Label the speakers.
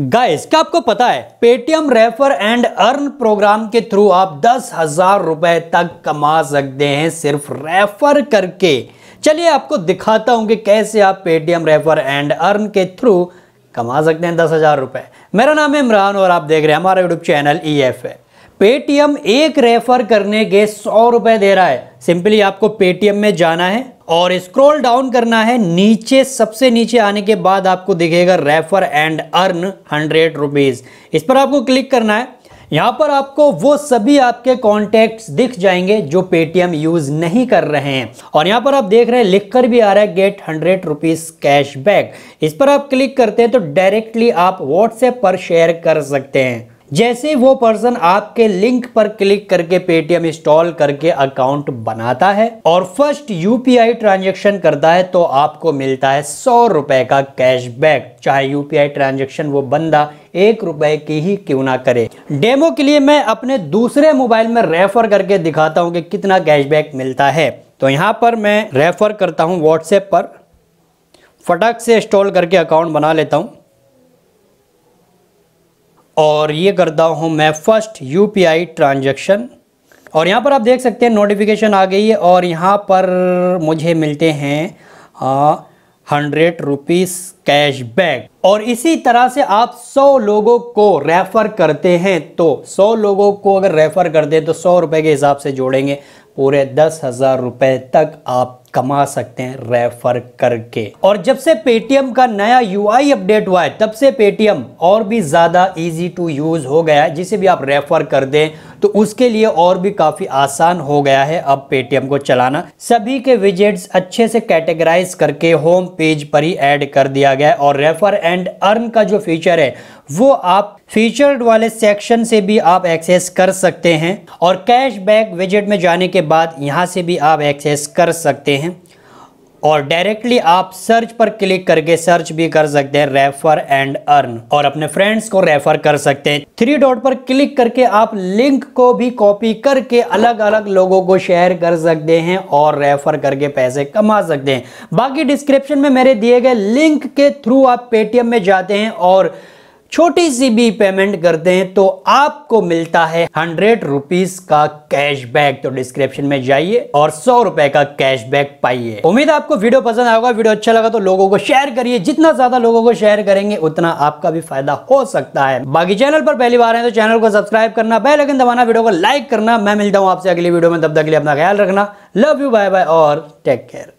Speaker 1: guys क्या आपको पता है Paytm refer and earn program के थ्रू आप दस हजार रुपए तक कमा सकते हैं सिर्फ रेफर करके चलिए आपको दिखाता हूं कि कैसे आप पेटीएम रेफर एंड अर्न के थ्रू कमा सकते हैं दस हजार रुपए मेरा नाम है इमरान और आप देख रहे हैं हमारा यूट्यूब चैनल ई एफ है पेटीएम एक रेफर करने के सौ रुपए दे रहा है सिंपली आपको पेटीएम में जाना है और स्क्रॉल डाउन करना है नीचे सबसे नीचे आने के बाद आपको दिखेगा refer and earn hundred rupees इस पर आपको क्लिक करना है यहाँ पर आपको वो सभी आपके कॉन्टेक्ट दिख जाएंगे जो पेटीएम यूज़ नहीं कर रहे हैं और यहाँ पर आप देख रहे हैं लिखकर भी आ रहा है गेट हंड्रेड रुपीज़ कैश इस पर आप क्लिक करते हैं तो डायरेक्टली आप व्हाट्सएप पर शेयर कर सकते हैं जैसे वो पर्सन आपके लिंक पर क्लिक करके पेटीएम इंस्टॉल करके अकाउंट बनाता है और फर्स्ट यूपीआई ट्रांजेक्शन करता है तो आपको मिलता है सौ रुपए का कैशबैक चाहे यूपीआई ट्रांजेक्शन वो बंदा एक रुपए की ही क्यों ना करे डेमो के लिए मैं अपने दूसरे मोबाइल में रेफर करके दिखाता हूँ कि कितना कैशबैक मिलता है तो यहाँ पर मैं रेफर करता हूँ व्हाट्सएप पर फटक से इंस्टॉल करके अकाउंट बना लेता हूँ और ये करता हूँ मैं first U P I transaction और यहाँ पर आप देख सकते हैं नोटिफिकेशन आ गई है और यहाँ पर मुझे मिलते हैं हंड्रेड रुपीज़ कैश बैक और इसी तरह से आप 100 लोगों को रेफ़र करते हैं तो 100 लोगों को अगर रेफ़र कर दें तो सौ रुपये के हिसाब से जोड़ेंगे पूरे दस हजार रुपए तक आप कमा सकते हैं रेफर करके और जब से पेटीएम का नया यूआई अपडेट हुआ है तब से पेटीएम और भी ज्यादा इजी टू यूज हो गया है जिसे भी आप रेफर कर दें तो उसके लिए और भी काफ़ी आसान हो गया है अब पेटीएम को चलाना सभी के विजेट्स अच्छे से कैटेगराइज करके होम पेज पर ही ऐड कर दिया गया है और रेफर एंड अर्न का जो फीचर है वो आप फीचर्ड वाले सेक्शन से भी आप एक्सेस कर सकते हैं और कैशबैक विजेट में जाने के बाद यहाँ से भी आप एक्सेस कर सकते हैं और डायरेक्टली आप सर्च पर क्लिक करके सर्च भी कर सकते हैं रेफर एंड अर्न और अपने फ्रेंड्स को रेफर कर सकते हैं थ्री डॉट पर क्लिक करके आप लिंक को भी कॉपी करके अलग अलग लोगों को शेयर कर सकते हैं और रेफर करके पैसे कमा सकते हैं बाकी डिस्क्रिप्शन में मेरे दिए गए लिंक के थ्रू आप पेटीएम में जाते हैं और छोटी सी भी पेमेंट करते हैं तो आपको मिलता है हंड्रेड रुपीज का कैशबैक तो डिस्क्रिप्शन में जाइए और सौ रुपए का कैशबैक पाइए उम्मीद आपको वीडियो पसंद आएगा वीडियो अच्छा लगा तो लोगों को शेयर करिए जितना ज्यादा लोगों को शेयर करेंगे उतना आपका भी फायदा हो सकता है बाकी चैनल पर पहली बार है तो चैनल को सब्सक्राइब करना लेकिन दबाना वीडियो को लाइक करना मैं मिलता हूँ आपसे अगली वीडियो में तब तक के लिए अपना ख्याल रखना लव यू बाय बाय और टेक केयर